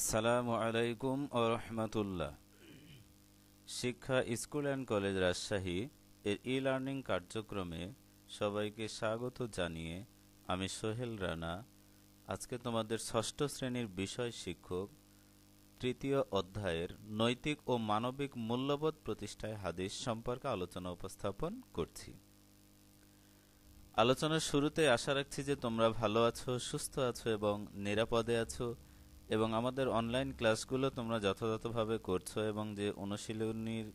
আসসালামু আলাইকুম ও রহমতুল্লাহ শিক্ষা স্কুল অ্যান্ড কলেজ রাজশাহী এর ই লার্নিং কার্যক্রমে সবাইকে স্বাগত জানিয়ে আমি সোহেল রানা আজকে তোমাদের ষষ্ঠ শ্রেণীর বিষয় শিক্ষক তৃতীয় অধ্যায়ের নৈতিক ও মানবিক মূল্যবোধ প্রতিষ্ঠায় হাদিস সম্পর্কে আলোচনা উপস্থাপন করছি আলোচনার শুরুতে আশা রাখছি যে তোমরা ভালো আছো সুস্থ আছো এবং নিরাপদে আছো এবং আমাদের অনলাইন ক্লাসগুলো তোমরা যথাযথভাবে করছো এবং যে অনুশীলনীর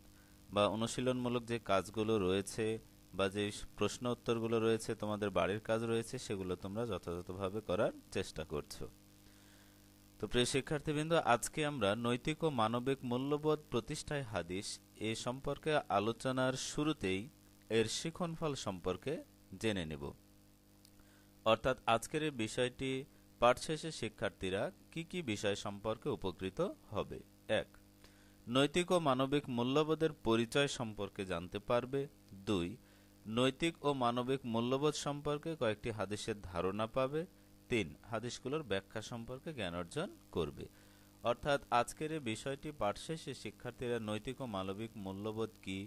বা অনুশীলনমূলক যে কাজগুলো রয়েছে বা যে প্রশ্ন উত্তরগুলো রয়েছে তোমাদের বাড়ির কাজ রয়েছে সেগুলো তোমরা যথাযথভাবে করার চেষ্টা করছো তো প্রিয় শিক্ষার্থীবৃন্দ আজকে আমরা নৈতিক ও মানবিক মূল্যবোধ প্রতিষ্ঠায় হাদিস এ সম্পর্কে আলোচনার শুরুতেই এর শিখনফল সম্পর্কে জেনে নেব অর্থাৎ আজকের এই বিষয়টি পাঠ শেষে শিক্ষার্থীরা কি কি বিষয় সম্পর্কে উপকৃত হবে এক নৈতিক ও মানবিক মূল্যবোধের পরিচয় সম্পর্কে জানতে পারবে দুই নৈতিক ও মানবিক মূল্যবোধ সম্পর্কে কয়েকটি হাদিসের ধারণা পাবে তিন হাদিসগুলোর ব্যাখ্যা সম্পর্কে জ্ঞান অর্জন করবে অর্থাৎ আজকের এই বিষয়টি পাঠ শেষে শিক্ষার্থীরা নৈতিক ও মানবিক মূল্যবোধ কি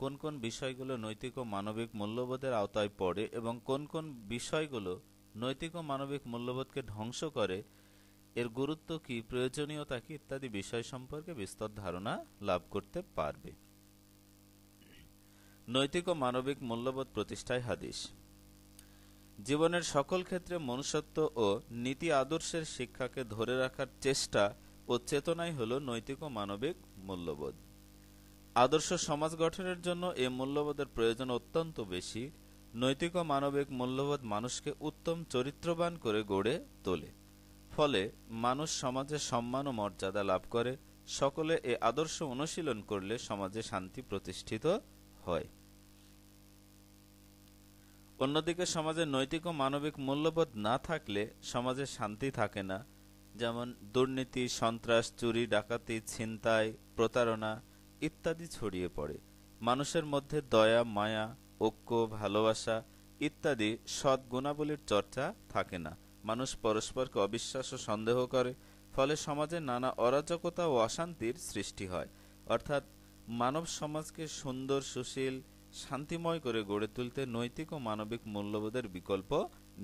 কোন কোন বিষয়গুলো নৈতিক ও মানবিক মূল্যবোধের আওতায় পড়ে এবং কোন কোন বিষয়গুলো নৈতিক ও মানবিক মূল্যবোধকে ধ্বংস করে এর গুরুত্ব কি প্রয়োজনীয়তা কি ইত্যাদি বিষয় সম্পর্কে বিস্তর ধারণা লাভ করতে পারবে নৈতিক ও মানবিক মূল্যবোধ প্রতিষ্ঠায় হাদিস জীবনের সকল ক্ষেত্রে মনুষ্যত্ব ও নীতি আদর্শের শিক্ষাকে ধরে রাখার চেষ্টা ও চেতনাই হল নৈতিক ও মানবিক মূল্যবোধ আদর্শ সমাজ গঠনের জন্য এ মূল্যবোধের প্রয়োজন অত্যন্ত বেশি নৈতিক ও মানবিক মূল্যবোধ মানুষকে উত্তম চরিত্রবান করে গড়ে তোলে ফলে মানুষ সমাজে সম্মান ও মর্যাদা লাভ করে সকলে এ আদর্শ অনুশীলন করলে সমাজে শান্তি প্রতিষ্ঠিত হয় অন্যদিকে সমাজে নৈতিক ও মানবিক মূল্যবোধ না থাকলে সমাজে শান্তি থাকে না যেমন দুর্নীতি সন্ত্রাস চুরি ডাকাতি ছিনতাই প্রতারণা ইত্যাদি ছড়িয়ে পড়ে মানুষের মধ্যে দয়া মায়া ঐক্য ভালোবাসা ইত্যাদি সৎ গুণাবলীর চর্চা থাকে না মানুষ পরস্পরকে অবিশ্বাস ও সন্দেহ করে ফলে সমাজে নানা অরাজকতা ও অশান্তির সৃষ্টি হয় অর্থাৎ মানব সমাজকে সুন্দর সুশীল শান্তিময় করে গড়ে তুলতে নৈতিক ও মানবিক মূল্যবোধের বিকল্প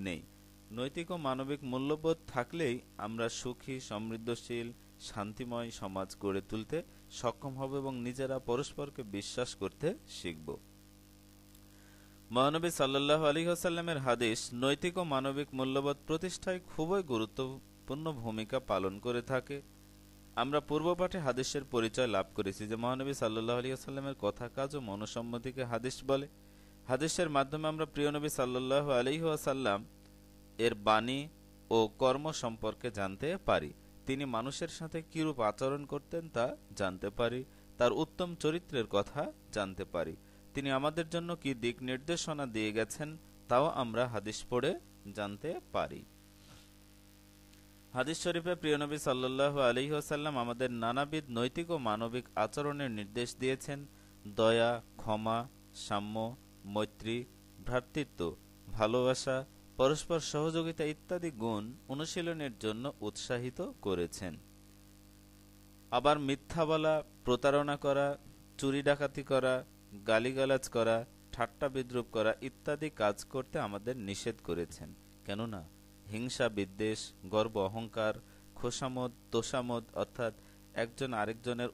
নেই নৈতিক ও মানবিক মূল্যবোধ থাকলেই আমরা সুখী সমৃদ্ধশীল শান্তিময় সমাজ গড়ে তুলতে সক্ষম হব এবং নিজেরা পরস্পরকে বিশ্বাস করতে শিখব মহানবী সাল্লাহ আলী হোসাল্লামের হাদিস নৈতিক ও মানবিক মূল্যবোধ প্রতিষ্ঠায় খুবই গুরুত্বপূর্ণ ভূমিকা পালন করে থাকে আমরা পূর্ব পাঠে হাদিসের পরিচয় লাভ করেছি যে মহানবী সাল্লাহ আলী আসাল্লামের কথা কাজ ও মনসম্মতিকে হাদিস বলে হাদিসের মাধ্যমে আমরা প্রিয়নবী সাল্লাহ আলী আসাল্লাম এর বাণী ও কর্ম সম্পর্কে জানতে পারি তিনি মানুষের সাথে কীরূপ আচরণ করতেন তা জানতে পারি তার উত্তম চরিত্রের কথা জানতে পারি তিনি আমাদের জন্য কি দিক নির্দেশনা দিয়ে গেছেন তাও আমরা হাদিস পড়ে জানতে পারি হাদিস শরীফে প্রিয় নবী সাল্লাহ আমাদের নানাবিধ নৈতিক ও মানবিক আচরণের নির্দেশ দিয়েছেন দয়া ক্ষমা সাম্য মৈত্রী ভ্রাতৃত্ব ভালোবাসা পরস্পর সহযোগিতা ইত্যাদি গুণ অনুশীলনের জন্য উৎসাহিত করেছেন আবার মিথ্যা বলা প্রতারণা করা চুরি ডাকাতি করা গালিগালাজ করা ঠাট্টা বিদ্রুপ করা ইত্যাদি কাজ করতে আমাদের নিষেধ করেছেন কেননা হিংসা বিদ্বেষ গর্ব অহংকার খোসামদ তোষামদ অর্থাৎ একজন আরেকজনের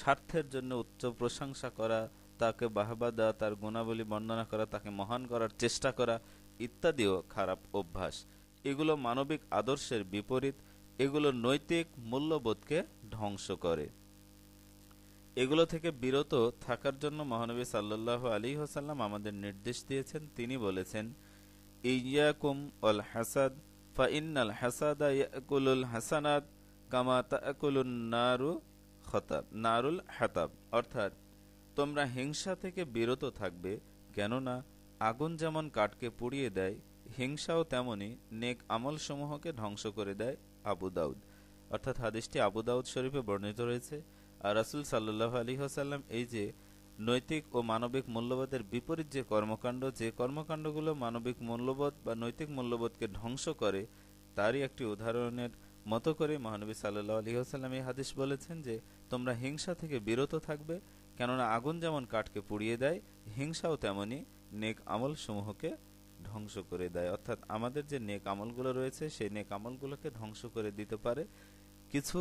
স্বার্থের জন্য উচ্চ প্রশংসা করা তাকে বাহবা দেওয়া তার গুণাবলী বর্ণনা করা তাকে মহান করার চেষ্টা করা ইত্যাদিও খারাপ অভ্যাস এগুলো মানবিক আদর্শের বিপরীত এগুলো নৈতিক মূল্যবোধকে ধ্বংস করে এগুলো থেকে বিরত থাকার জন্য মহানবী সাল্লাহ আলী হোসাল্লাম আমাদের নির্দেশ দিয়েছেন তিনি বলেছেন ইয়াকুম অল হাসাদ ফা ইন্নাল হাসাদ ইয়াকুলুল হাসানাত কামা তাকুলুন নারু খতাব নারুল হাতাব অর্থাৎ তোমরা হিংসা থেকে বিরত থাকবে কেননা আগুন যেমন কাঠকে পুড়িয়ে দেয় হিংসাও তেমনি নেক আমলসমূহকে ধ্বংস করে দেয় আবু দাউদ অর্থাৎ হাদিসটি আবু দাউদ শরীফে বর্ণিত রয়েছে রাসুল সাল্লাহ আলী হোসাল্লাম এই যে নৈতিক ও মানবিক মূল্যবোধের বিপরীত যে কর্মকাণ্ড যে কর্মকাণ্ডগুলো মানবিক মূল্যবোধ বা নৈতিক মূল্যবোধকে ধ্বংস করে তারই একটি উদাহরণের মতো করে মহানবী সাল্লাহ আলী হোসাল্লাম এই হাদিস বলেছেন যে তোমরা হিংসা থেকে বিরত থাকবে কেননা আগুন যেমন কাঠকে পুড়িয়ে দেয় হিংসাও তেমনই নেক আমল সমূহকে ধ্বংস করে দেয় অর্থাৎ আমাদের যে নেক আমলগুলো রয়েছে সেই নেক আমলগুলোকে ধ্বংস করে দিতে পারে কিছু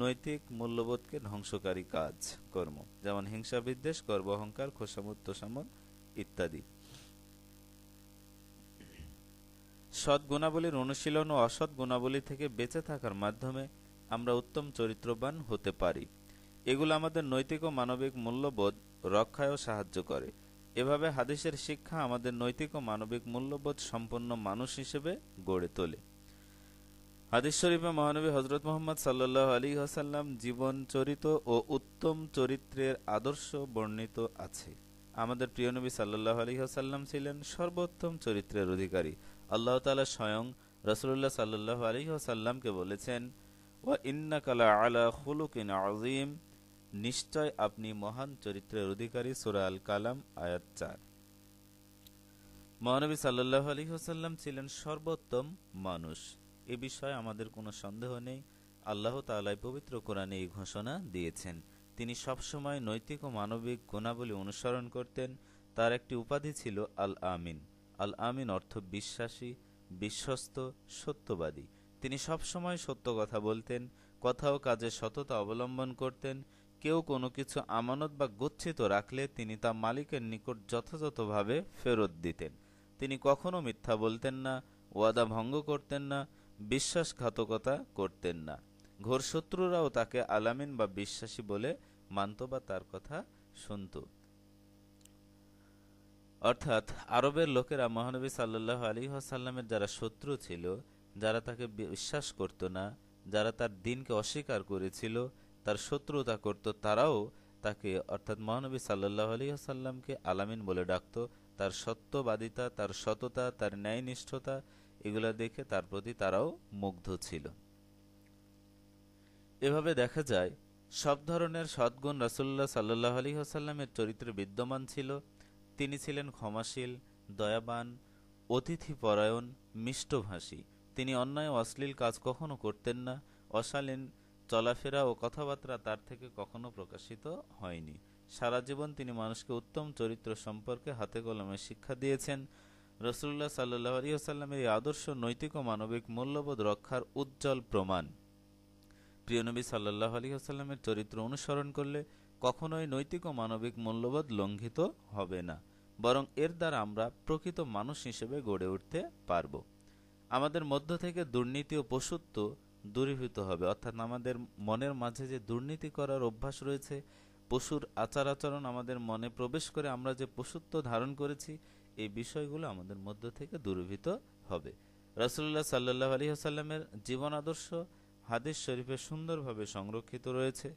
নৈতিক মূল্যবোধকে ধ্বংসকারী কাজ কর্ম যেমন হিংসা বিদ্বেষ গর্ব অহংকার খোসামত ইত্যাদি সৎ গুণাবলীর অনুশীলন ও অসৎ গুণাবলী থেকে বেঁচে থাকার মাধ্যমে আমরা উত্তম চরিত্রবান হতে পারি এগুলো আমাদের নৈতিক ও মানবিক মূল্যবোধ রক্ষায়ও সাহায্য করে এভাবে হাদিসের শিক্ষা আমাদের নৈতিক ও মানবিক মূল্যবোধ সম্পন্ন মানুষ হিসেবে গড়ে তোলে হাদিস শরীফে মহানবী হজরত মোহাম্মদ সাল্লাহ আলী হাসাল্লাম জীবন চরিত ও উত্তম চরিত্রের আদর্শ বর্ণিত আছে আমাদের প্রিয় নবী সাল্লাহ আলী হাসাল্লাম ছিলেন সর্বোত্তম চরিত্রের অধিকারী আল্লাহ তালা স্বয়ং রসুল্লাহ সাল্লাহ আলী হাসাল্লামকে বলেছেন ও ইন্না কালা আলা ইন আজিম নিশ্চয় আপনি মহান চরিত্রের অধিকারী সুরা আল কালাম আয়াত চার মহানবী সাল্লাহ আলী হাসাল্লাম ছিলেন সর্বোত্তম মানুষ এ বিষয়ে আমাদের কোনো সন্দেহ নেই আল্লাহ তালাই পবিত্র কোরআনে এই ঘোষণা দিয়েছেন তিনি সবসময় নৈতিক ও মানবিক গুণাবলী অনুসরণ করতেন তার একটি উপাধি ছিল আল আমিন আল আমিন অর্থ বিশ্বাসী বিশ্বস্ত সত্যবাদী তিনি সবসময় সত্য কথা বলতেন ও কাজে সততা অবলম্বন করতেন কেউ কোনো কিছু আমানত বা গচ্ছিত রাখলে তিনি তা মালিকের নিকট যথাযথভাবে ফেরত দিতেন তিনি কখনো মিথ্যা বলতেন না ওয়াদা ভঙ্গ করতেন না বিশ্বাসঘাতকতা করতেন না ঘোর শত্রুরাও তাকে আলামিন বা বিশ্বাসী বলে মানত বা তার কথা শুনত অর্থাৎ আরবের লোকেরা মহানবী সাল্লাহ আলী আসাল্লামের যারা শত্রু ছিল যারা তাকে বিশ্বাস করত না যারা তার দিনকে অস্বীকার করেছিল তার শত্রুতা করত তারাও তাকে অর্থাৎ মহানবী সাল্লাহ আলী আসাল্লামকে আলামিন বলে ডাকত তার সত্যবাদিতা তার সততা তার ন্যায়নিষ্ঠতা এগুলা দেখে তার প্রতি তারাও মুগ্ধ ছিল এভাবে দেখা যায় সব ধরনের সদ্গুণ রাসুল্লাহ সাল্লাহ আলী হাসাল্লামের চরিত্রে বিদ্যমান ছিল তিনি ছিলেন ক্ষমাশীল দয়াবান অতিথিপরায়ণ মিষ্টভাষী তিনি অন্যায় অশ্লীল কাজ কখনো করতেন না অশালীন চলাফেরা ও কথাবার্তা তার থেকে কখনো প্রকাশিত হয়নি সারা জীবন তিনি মানুষকে উত্তম চরিত্র সম্পর্কে হাতে কলমে শিক্ষা দিয়েছেন রসুল্লাহ সাল্লাহ আলিয়াসাল্লামের এই আদর্শ নৈতিক ও মানবিক মূল্যবোধ রক্ষার উজ্জ্বল প্রমাণ প্রিয়নবী সাল্লাহ আসাল্লামের চরিত্র অনুসরণ করলে কখনোই নৈতিক ও মানবিক মূল্যবোধ লঙ্ঘিত হবে না বরং এর দ্বারা আমরা প্রকৃত মানুষ হিসেবে গড়ে উঠতে পারব আমাদের মধ্য থেকে দুর্নীতি ও পশুত্ব দূরীভূত হবে অর্থাৎ আমাদের মনের মাঝে যে দুর্নীতি করার অভ্যাস রয়েছে পশুর আচার আচরণ আমাদের মনে প্রবেশ করে আমরা যে পশুত্ব ধারণ করেছি এই বিষয়গুলো আমাদের মধ্য থেকে দূরভূত হবে রসুল্লাহ সাল্লাহ আলী আসাল্লামের জীবন আদর্শ হাদিস শরীফে সুন্দরভাবে সংরক্ষিত রয়েছে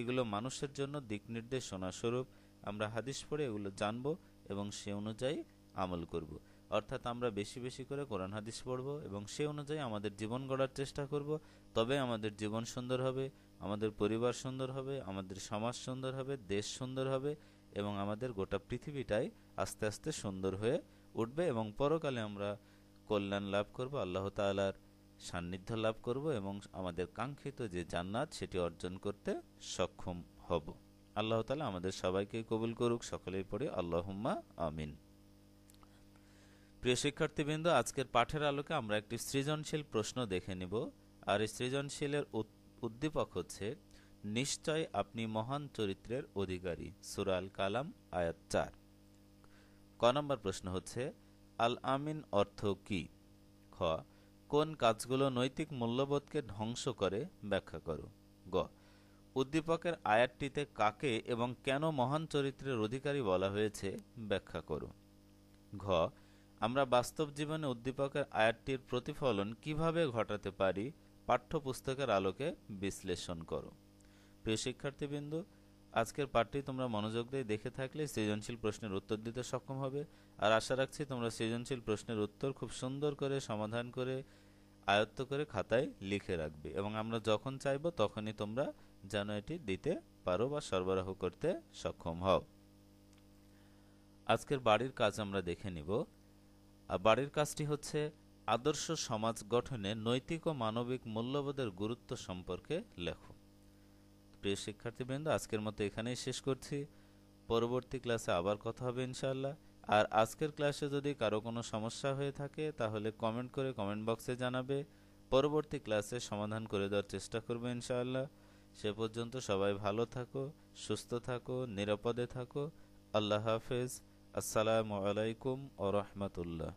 এগুলো মানুষের জন্য দিক নির্দেশনা স্বরূপ আমরা হাদিস পড়ে এগুলো জানব এবং সে অনুযায়ী আমল করব। অর্থাৎ আমরা বেশি বেশি করে কোরআন হাদিস পড়ব এবং সে অনুযায়ী আমাদের জীবন গড়ার চেষ্টা করব তবে আমাদের জীবন সুন্দর হবে আমাদের পরিবার সুন্দর হবে আমাদের সমাজ সুন্দর হবে দেশ সুন্দর হবে এবং আমাদের গোটা পৃথিবীটাই আস্তে আস্তে সুন্দর হয়ে উঠবে এবং পরকালে আমরা কল্যাণ লাভ করব আল্লাহ তালার সান্নিধ্য লাভ করব এবং আমাদের কাঙ্ক্ষিত যে জান্নাত সেটি অর্জন করতে সক্ষম হব আল্লাহ তালা আমাদের সবাইকে কবুল করুক সকলেই পড়ে আল্লাহুম্মা আমিন প্রিয় শিক্ষার্থীবৃন্দ আজকের পাঠের আলোকে আমরা একটি সৃজনশীল প্রশ্ন দেখে নিব আর এই সৃজনশীলের উদ্দীপক হচ্ছে নিশ্চয় আপনি মহান চরিত্রের অধিকারী সুরাল কালাম আয়াত চার ক নম্বর প্রশ্ন হচ্ছে আল আমিন অর্থ কি খ কোন কাজগুলো নৈতিক মূল্যবোধকে ধ্বংস করে ব্যাখ্যা করো গ উদ্দীপকের আয়াতটিতে কাকে এবং কেন মহান চরিত্রের অধিকারী বলা হয়েছে ব্যাখ্যা করো ঘ আমরা বাস্তব জীবনে উদ্দীপকের আয়াতটির প্রতিফলন কিভাবে ঘটাতে পারি পাঠ্যপুস্তকের আলোকে বিশ্লেষণ করো প্রিয় শিক্ষার্থীবৃন্দ আজকের পাঠটি তোমরা মনোযোগ দিয়ে দেখে থাকলে সৃজনশীল প্রশ্নের উত্তর দিতে সক্ষম হবে আর আশা রাখছি তোমরা সৃজনশীল প্রশ্নের উত্তর খুব সুন্দর করে সমাধান করে আয়ত্ত করে খাতায় লিখে রাখবে এবং আমরা যখন চাইব তখনই তোমরা যেন এটি দিতে পারো বা সরবরাহ করতে সক্ষম হও আজকের বাড়ির কাজ আমরা দেখে নিব বাড়ির কাজটি হচ্ছে আদর্শ সমাজ গঠনে নৈতিক ও মানবিক মূল্যবোধের গুরুত্ব সম্পর্কে লেখো প্রিয় শিক্ষার্থীবৃন্দ আজকের মতো এখানেই শেষ করছি পরবর্তী ক্লাসে আবার কথা হবে ইনশাল্লাহ আর আজকের ক্লাসে যদি কারো কোনো সমস্যা হয়ে থাকে তাহলে কমেন্ট করে কমেন্ট বক্সে জানাবে পরবর্তী ক্লাসে সমাধান করে দেওয়ার চেষ্টা করবে ইনশাআল্লাহ সে পর্যন্ত সবাই ভালো থাকো সুস্থ থাকো নিরাপদে থাকো আল্লাহ হাফেজ আসসালামু আলাইকুম ও রহমতুল্লাহ